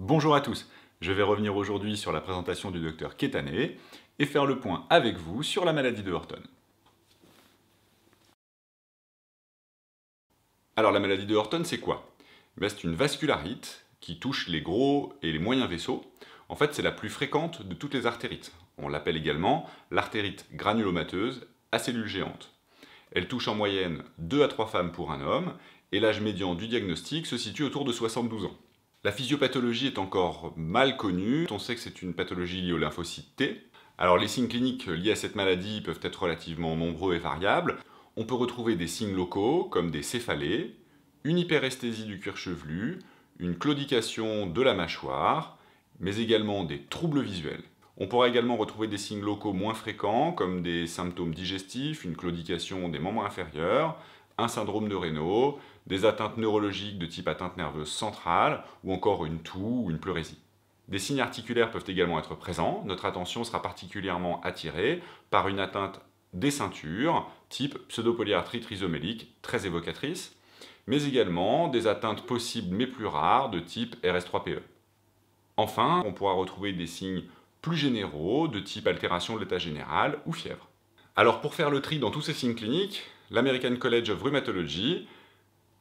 Bonjour à tous, je vais revenir aujourd'hui sur la présentation du docteur Ketané et faire le point avec vous sur la maladie de Horton. Alors la maladie de Horton, c'est quoi eh C'est une vascularite qui touche les gros et les moyens vaisseaux. En fait, c'est la plus fréquente de toutes les artérites. On l'appelle également l'artérite granulomateuse à cellules géantes. Elle touche en moyenne 2 à 3 femmes pour un homme et l'âge médian du diagnostic se situe autour de 72 ans. La physiopathologie est encore mal connue. On sait que c'est une pathologie liée au lymphocyte T. Alors les signes cliniques liés à cette maladie peuvent être relativement nombreux et variables. On peut retrouver des signes locaux comme des céphalées, une hyperesthésie du cuir chevelu, une claudication de la mâchoire, mais également des troubles visuels. On pourra également retrouver des signes locaux moins fréquents comme des symptômes digestifs, une claudication des membres inférieurs, un syndrome de Raynaud, des atteintes neurologiques de type atteinte nerveuse centrale ou encore une toux ou une pleurésie. Des signes articulaires peuvent également être présents. Notre attention sera particulièrement attirée par une atteinte des ceintures, type pseudopolyarthrite rhizomélique, très évocatrice, mais également des atteintes possibles mais plus rares de type RS3PE. Enfin, on pourra retrouver des signes plus généraux de type altération de l'état général ou fièvre. Alors pour faire le tri dans tous ces signes cliniques, l'American College of Rheumatology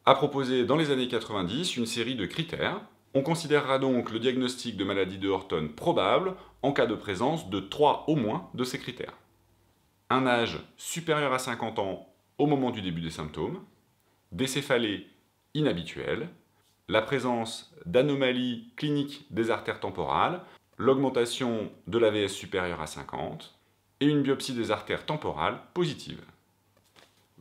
a proposé dans les années 90 une série de critères. On considérera donc le diagnostic de maladie de Horton probable en cas de présence de trois au moins de ces critères. Un âge supérieur à 50 ans au moment du début des symptômes, des céphalées inhabituelles, la présence d'anomalies cliniques des artères temporales, l'augmentation de l'AVS supérieure à 50 et une biopsie des artères temporales positive.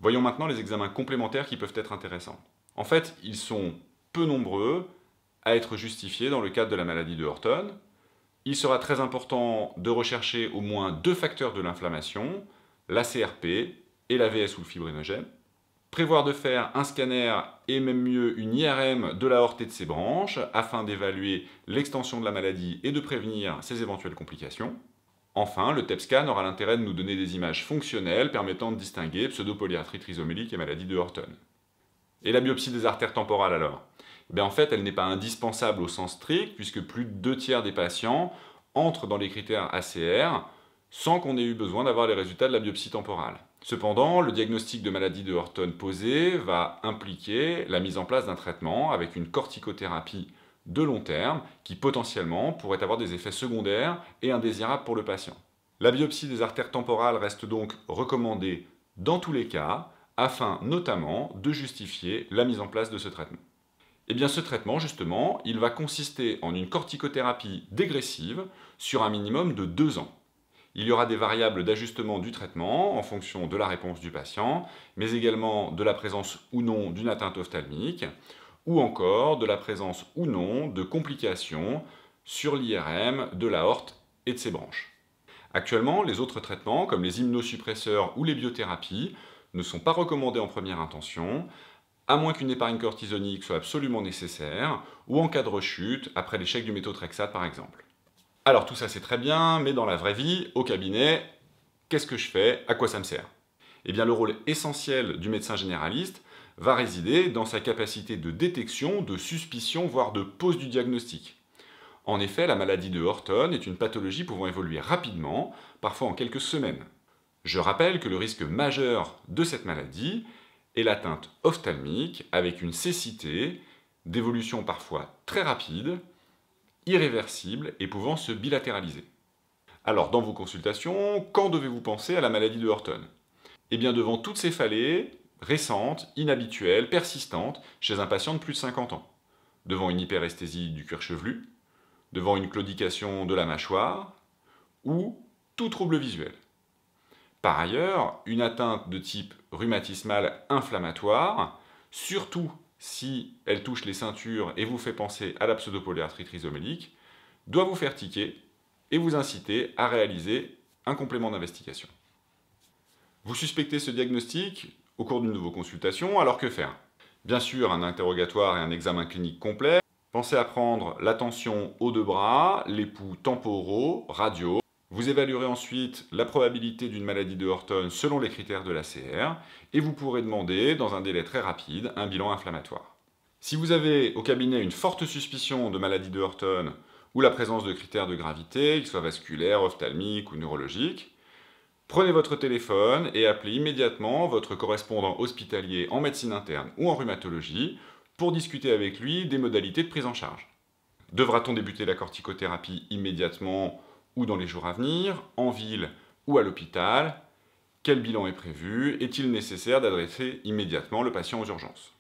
Voyons maintenant les examens complémentaires qui peuvent être intéressants. En fait, ils sont peu nombreux à être justifiés dans le cadre de la maladie de Horton. Il sera très important de rechercher au moins deux facteurs de l'inflammation, la CRP et la VS ou le fibrinogène. Prévoir de faire un scanner et même mieux une IRM de la et de ses branches afin d'évaluer l'extension de la maladie et de prévenir ses éventuelles complications. Enfin, le TEPSCAN aura l'intérêt de nous donner des images fonctionnelles permettant de distinguer pseudopolyarthrite trisomélique et maladie de Horton. Et la biopsie des artères temporales alors eh En fait, elle n'est pas indispensable au sens strict puisque plus de deux tiers des patients entrent dans les critères ACR sans qu'on ait eu besoin d'avoir les résultats de la biopsie temporale. Cependant, le diagnostic de maladie de Horton posé va impliquer la mise en place d'un traitement avec une corticothérapie de long terme qui potentiellement pourraient avoir des effets secondaires et indésirables pour le patient. La biopsie des artères temporales reste donc recommandée dans tous les cas afin notamment de justifier la mise en place de ce traitement. Et eh bien ce traitement justement, il va consister en une corticothérapie dégressive sur un minimum de deux ans. Il y aura des variables d'ajustement du traitement en fonction de la réponse du patient, mais également de la présence ou non d'une atteinte ophtalmique ou encore de la présence ou non de complications sur l'IRM de l'aorte et de ses branches. Actuellement, les autres traitements, comme les immunosuppresseurs ou les biothérapies, ne sont pas recommandés en première intention, à moins qu'une épargne cortisonique soit absolument nécessaire, ou en cas de rechute, après l'échec du méthotrexate par exemple. Alors tout ça c'est très bien, mais dans la vraie vie, au cabinet, qu'est-ce que je fais À quoi ça me sert Eh bien le rôle essentiel du médecin généraliste, va résider dans sa capacité de détection, de suspicion, voire de pose du diagnostic. En effet, la maladie de Horton est une pathologie pouvant évoluer rapidement, parfois en quelques semaines. Je rappelle que le risque majeur de cette maladie est l'atteinte ophtalmique avec une cécité d'évolution parfois très rapide, irréversible et pouvant se bilatéraliser. Alors, dans vos consultations, quand devez-vous penser à la maladie de Horton Eh bien, devant toutes ces falaises récente, inhabituelle, persistante chez un patient de plus de 50 ans, devant une hyperesthésie du cuir chevelu, devant une claudication de la mâchoire ou tout trouble visuel. Par ailleurs, une atteinte de type rhumatismal inflammatoire, surtout si elle touche les ceintures et vous fait penser à la pseudopolyarthrite rhizomélique, doit vous faire tiquer et vous inciter à réaliser un complément d'investigation. Vous suspectez ce diagnostic au cours de vos consultations, alors que faire Bien sûr, un interrogatoire et un examen clinique complet. Pensez à prendre l'attention tension haut de bras, les pouls temporaux, radio. Vous évaluerez ensuite la probabilité d'une maladie de Horton selon les critères de la CR et vous pourrez demander, dans un délai très rapide, un bilan inflammatoire. Si vous avez au cabinet une forte suspicion de maladie de Horton ou la présence de critères de gravité, qu'ils soient vasculaires, ophtalmiques ou neurologiques, Prenez votre téléphone et appelez immédiatement votre correspondant hospitalier en médecine interne ou en rhumatologie pour discuter avec lui des modalités de prise en charge. Devra-t-on débuter la corticothérapie immédiatement ou dans les jours à venir, en ville ou à l'hôpital Quel bilan est prévu Est-il nécessaire d'adresser immédiatement le patient aux urgences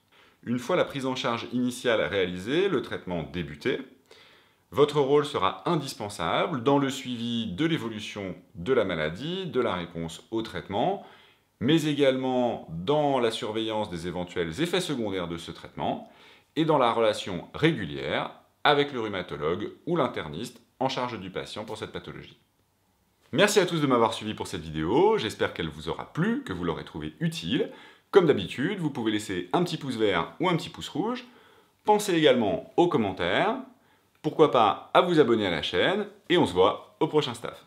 Une fois la prise en charge initiale réalisée, le traitement débuté, votre rôle sera indispensable dans le suivi de l'évolution de la maladie, de la réponse au traitement, mais également dans la surveillance des éventuels effets secondaires de ce traitement et dans la relation régulière avec le rhumatologue ou l'interniste en charge du patient pour cette pathologie. Merci à tous de m'avoir suivi pour cette vidéo, j'espère qu'elle vous aura plu, que vous l'aurez trouvée utile. Comme d'habitude, vous pouvez laisser un petit pouce vert ou un petit pouce rouge. Pensez également aux commentaires, pourquoi pas à vous abonner à la chaîne et on se voit au prochain staff.